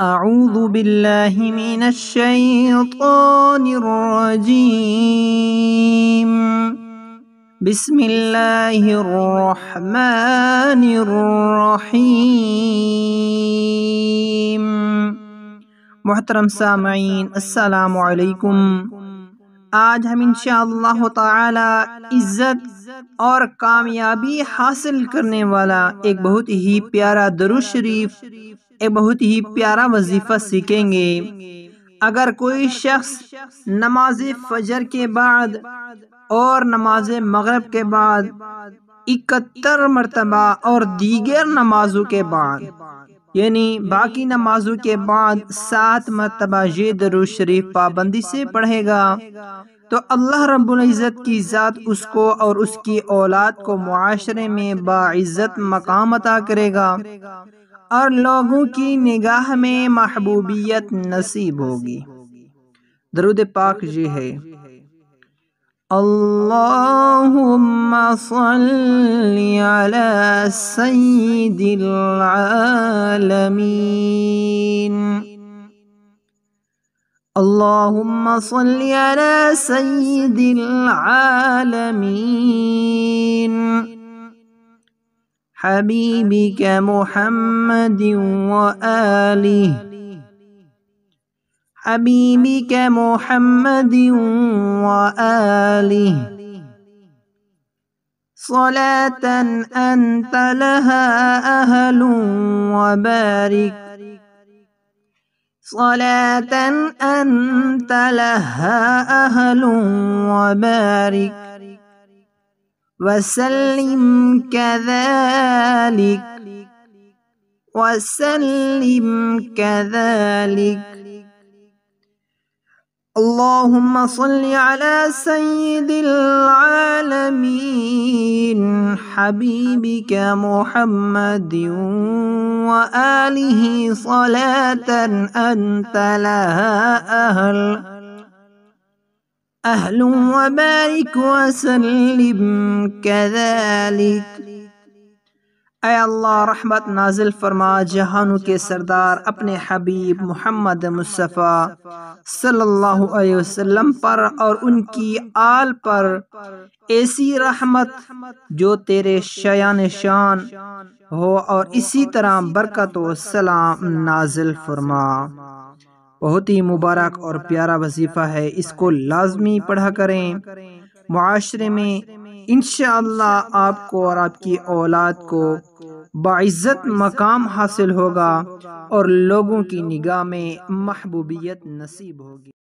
من بسم الرحمن نیر محترم سامعین السلام علیکم آج ہم ان اللہ تعالی عزت اور کامیابی حاصل کرنے والا ایک بہت ہی پیارا شریف بہت ہی پیارا وظیفہ سیکھیں گے اگر کوئی شخص نماز فجر کے بعد اور نماز مغرب کے بعد اکتر مرتبہ اور دیگر نمازوں کے بعد یعنی باقی نمازوں کے بعد سات مرتبہ یہ درو شریف پابندی سے پڑھے گا تو اللہ رب العزت کی ذات اس کو اور اس کی اولاد کو معاشرے میں باعزت مقام عطا کرے گا اور لوگوں کی نگاہ میں محبوبیت نصیب ہوگی درود پاک ہے اللهم صل على سيد العالمين اللهم صل على سيد العالمين حبيبك محمد وآله حبيبك محمد وآله صلاة أنت لها أهل وبارك صلاة أنت لها أهل وبارك وسلم كذلك وسلم كذلك اللهم صل على سيد العالمين حبيبك محمد وآله صلاة أنت لها أهل أهل وبارك وسلم كذلك اے اللہ رحمت نازل فرما جہانوں کے سردار اپنے حبیب محمد مصطفیٰ صلی اللہ علیہ وسلم پر اور ان کی آل پر ایسی رحمت جو تیرے شیان شان ہو اور اسی طرح برکت و سلام نازل فرما بہت ہی مبارک اور پیارا وظیفہ ہے اس کو لازمی پڑھا کریں معاشرے میں انشاءاللہ آپ کو اور آپ کی اولاد کو باعزت مقام حاصل ہوگا اور لوگوں کی نگاہ میں محبوبیت نصیب ہوگی